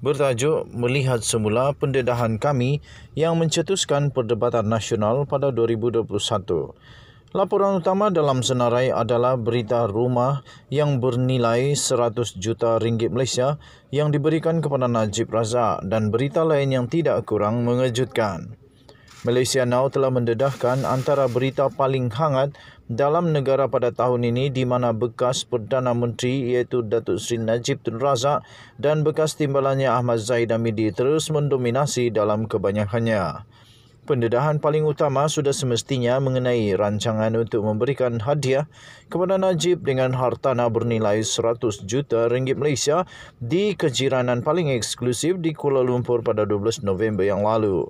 bertajuk Melihat Semula Pendedahan Kami yang mencetuskan perdebatan nasional pada 2021. Laporan utama dalam senarai adalah berita rumah yang bernilai 100 juta ringgit Malaysia yang diberikan kepada Najib Razak dan berita lain yang tidak kurang mengejutkan. Malaysia Now telah mendedahkan antara berita paling hangat dalam negara pada tahun ini di mana bekas Perdana Menteri iaitu Datuk Seri Najib Tun Razak dan bekas timbalannya Ahmad Zahid Hamidi terus mendominasi dalam kebanyakannya. Pendedahan paling utama sudah semestinya mengenai rancangan untuk memberikan hadiah kepada Najib dengan hartanah bernilai 100 juta ringgit Malaysia di kejiranan paling eksklusif di Kuala Lumpur pada 12 November yang lalu.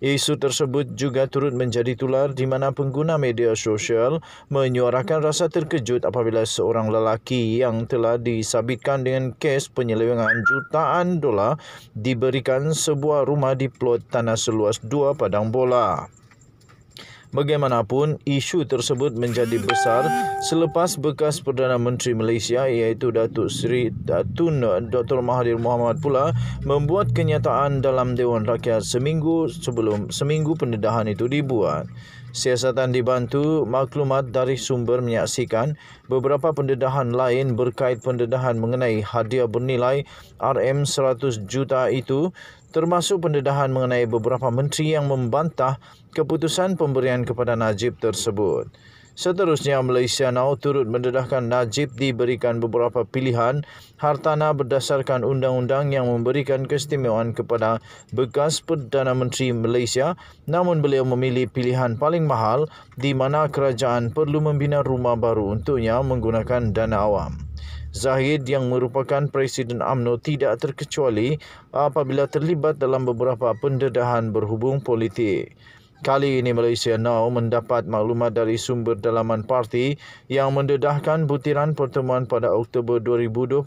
Isu tersebut juga turut menjadi tular di mana pengguna media sosial menyuarakan rasa terkejut apabila seorang lelaki yang telah disabitkan dengan kes penyelewengan jutaan dolar diberikan sebuah rumah di plot tanah seluas 2 Padang Bola. Bagaimanapun, isu tersebut menjadi besar selepas bekas Perdana Menteri Malaysia iaitu Datuk Seri Datun Dr. Mahathir Mohamad pula membuat kenyataan dalam Dewan Rakyat seminggu sebelum seminggu pendedahan itu dibuat. Siasatan dibantu maklumat dari sumber menyaksikan beberapa pendedahan lain berkait pendedahan mengenai hadiah bernilai RM100 juta itu termasuk pendedahan mengenai beberapa menteri yang membantah keputusan pemberian kepada Najib tersebut. Seterusnya Malaysia Now turut mendedahkan Najib diberikan beberapa pilihan hartanah berdasarkan undang-undang yang memberikan keistimewaan kepada bekas Perdana Menteri Malaysia namun beliau memilih pilihan paling mahal di mana kerajaan perlu membina rumah baru untuknya menggunakan dana awam. Zahid yang merupakan Presiden AMNO tidak terkecuali apabila terlibat dalam beberapa pendedahan berhubung politik. Kali ini Malaysia Now mendapat maklumat dari sumber dalaman parti yang mendedahkan butiran pertemuan pada Oktober 2020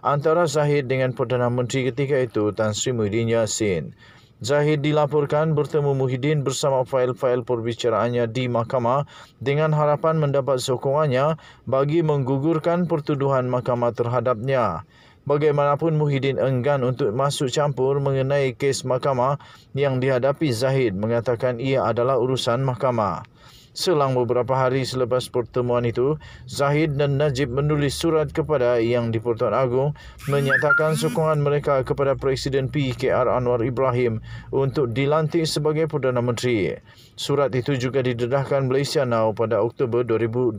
antara Zahid dengan Perdana Menteri ketika itu Tan Sri Muhyiddin Yassin. Zahid dilaporkan bertemu Muhyiddin bersama fail-fail perbicaraannya di mahkamah dengan harapan mendapat sokongannya bagi menggugurkan pertuduhan mahkamah terhadapnya. Bagaimanapun Muhyiddin enggan untuk masuk campur mengenai kes mahkamah yang dihadapi Zahid mengatakan ia adalah urusan mahkamah. Selang beberapa hari selepas pertemuan itu, Zahid dan Najib menulis surat kepada Yang di-Pertuan Agong menyatakan sokongan mereka kepada Presiden PKR Anwar Ibrahim untuk dilantik sebagai Perdana Menteri. Surat itu juga didedahkan Malaysia Now pada Oktober 2020.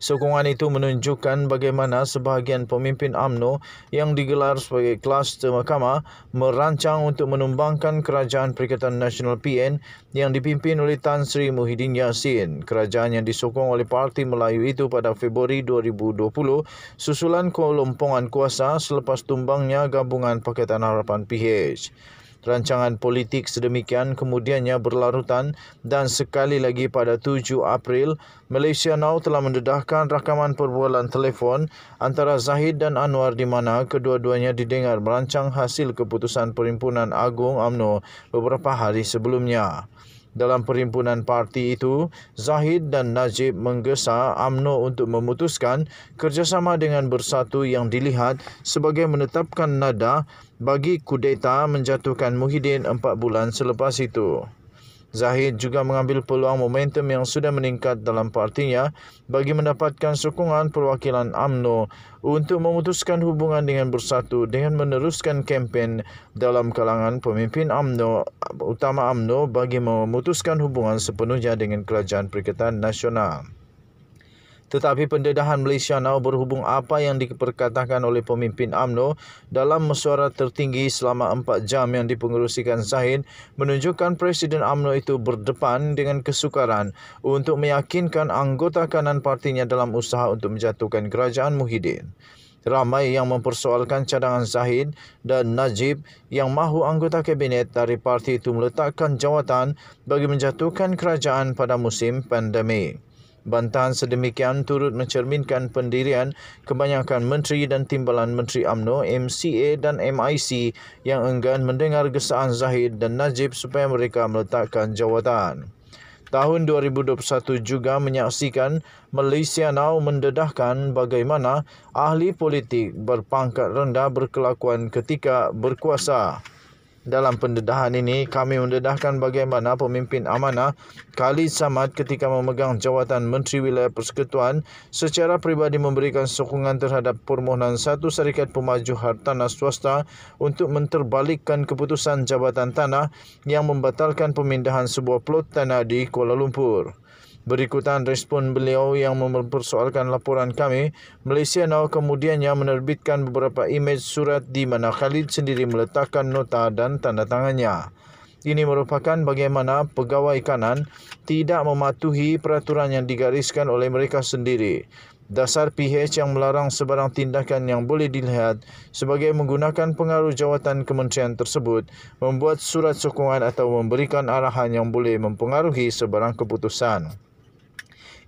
Sokongan itu menunjukkan bagaimana sebahagian pemimpin AMNO yang digelar sebagai kluster mahkamah merancang untuk menumbangkan Kerajaan Perikatan Nasional PN yang dipimpin oleh Tan Sri Muhyiddin Yassin. Kerajaan yang disokong oleh Parti Melayu itu pada Februari 2020 susulan kelompongan kuasa selepas tumbangnya gabungan Pakatan Harapan PH. Rancangan politik sedemikian kemudiannya berlarutan dan sekali lagi pada 7 April, Malaysia Now telah mendedahkan rakaman perbualan telefon antara Zahid dan Anwar di mana kedua-duanya didengar merancang hasil keputusan perimpunan Agung AMNO beberapa hari sebelumnya. Dalam perimpunan parti itu, Zahid dan Najib menggesa AMNO untuk memutuskan kerjasama dengan Bersatu yang dilihat sebagai menetapkan nada bagi kudeta menjatuhkan Muhyiddin empat bulan selepas itu. Zahid juga mengambil peluang momentum yang sudah meningkat dalam partinya bagi mendapatkan sokongan perwakilan AMNO untuk memutuskan hubungan dengan Bersatu dengan meneruskan kempen dalam kalangan pemimpin AMNO utama AMNO bagi memutuskan hubungan sepenuhnya dengan Kerajaan Perikatan Nasional. Tetapi pendedahan Malaysia Now berhubung apa yang diperkatakan oleh pemimpin AMNO dalam mesyuarat tertinggi selama 4 jam yang dipengerusikan Zahid menunjukkan Presiden AMNO itu berdepan dengan kesukaran untuk meyakinkan anggota kanan partinya dalam usaha untuk menjatuhkan kerajaan Muhyiddin. Ramai yang mempersoalkan cadangan Zahid dan Najib yang mahu anggota kabinet dari parti itu meletakkan jawatan bagi menjatuhkan kerajaan pada musim pandemik. Bantahan sedemikian turut mencerminkan pendirian kebanyakan menteri dan timbalan menteri AMNO, MCA dan MIC yang enggan mendengar gesaan Zahid dan Najib supaya mereka meletakkan jawatan. Tahun 2021 juga menyaksikan Malaysia Now mendedahkan bagaimana ahli politik berpangkat rendah berkelakuan ketika berkuasa dalam pendedahan ini kami mendedahkan bagaimana pemimpin amanah Khalid Samad ketika memegang jawatan Menteri Wilayah Persekutuan secara pribadi memberikan sokongan terhadap permohonan satu syarikat pemaju hartanah swasta untuk menterbalikkan keputusan jabatan tanah yang membatalkan pemindahan sebuah plot tanah di Kuala Lumpur. Berikutan respon beliau yang mempersoalkan laporan kami, Malaysia Now kemudiannya menerbitkan beberapa imej surat di mana Khalid sendiri meletakkan nota dan tanda tangannya. Ini merupakan bagaimana pegawai kanan tidak mematuhi peraturan yang digariskan oleh mereka sendiri. Dasar PH yang melarang sebarang tindakan yang boleh dilihat sebagai menggunakan pengaruh jawatan kementerian tersebut membuat surat sokongan atau memberikan arahan yang boleh mempengaruhi sebarang keputusan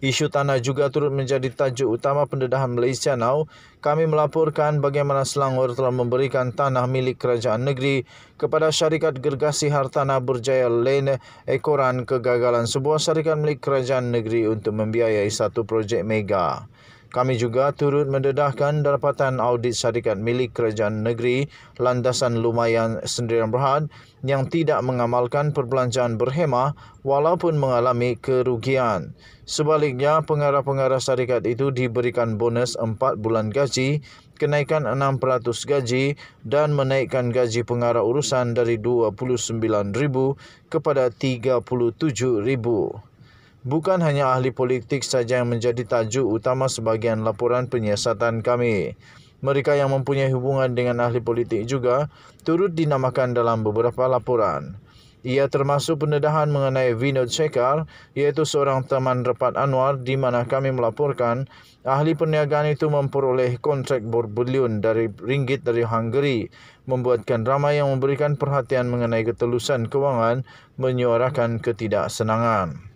isu tanah juga turut menjadi tajuk utama pendedahan Malaysia Now. Kami melaporkan bagaimana Selangor telah memberikan tanah milik kerajaan negeri kepada syarikat gergasi hartanah berjaya Lain ekoran kegagalan sebuah syarikat milik kerajaan negeri untuk membiayai satu projek mega. Kami juga turut mendedahkan dapatan audit syarikat milik kerajaan negeri Landasan Lumayan Sendirian Berhad yang tidak mengamalkan perbelanjaan berhemah walaupun mengalami kerugian. Sebaliknya, pengarah-pengarah syarikat itu diberikan bonus 4 bulan gaji, kenaikan 6% gaji dan menaikkan gaji pengarah urusan dari RM29,000 kepada RM37,000. Bukan hanya ahli politik saja yang menjadi tajuk utama sebagian laporan penyiasatan kami. Mereka yang mempunyai hubungan dengan ahli politik juga turut dinamakan dalam beberapa laporan. Ia termasuk pendedahan mengenai Vinod Shekar, iaitu seorang teman rapat Anwar di mana kami melaporkan ahli perniagaan itu memperoleh kontrak berbilion dari ringgit dari Hungary, membuatkan ramai yang memberikan perhatian mengenai ketelusan kewangan menyuarakan ketidaksenangan.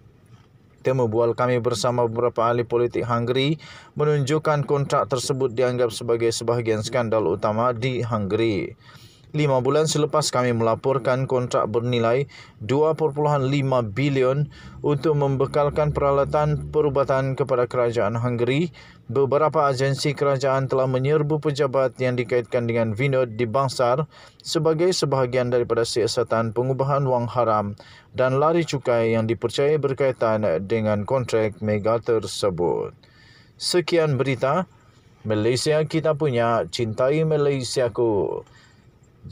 Temu bual kami bersama beberapa ahli politik Hungary menunjukkan kontrak tersebut dianggap sebagai sebahagian skandal utama di Hungary lima bulan selepas kami melaporkan kontrak bernilai 2.5 bilion untuk membekalkan peralatan perubatan kepada kerajaan Hungary. Beberapa agensi kerajaan telah menyerbu pejabat yang dikaitkan dengan Vinod di Bangsar sebagai sebahagian daripada siasatan pengubahan wang haram dan lari cukai yang dipercayai berkaitan dengan kontrak mega tersebut. Sekian berita. Malaysia kita punya, cintai Malaysia ku.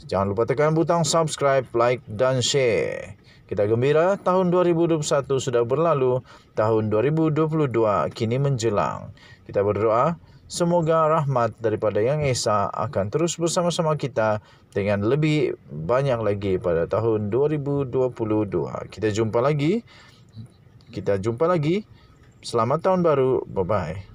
Jangan lupa tekan butang subscribe, like dan share. Kita gembira tahun 2021 sudah berlalu, tahun 2022 kini menjelang. Kita berdoa semoga rahmat daripada Yang Esa akan terus bersama-sama kita dengan lebih banyak lagi pada tahun 2022. Kita jumpa lagi. Kita jumpa lagi. Selamat tahun baru. Bye-bye.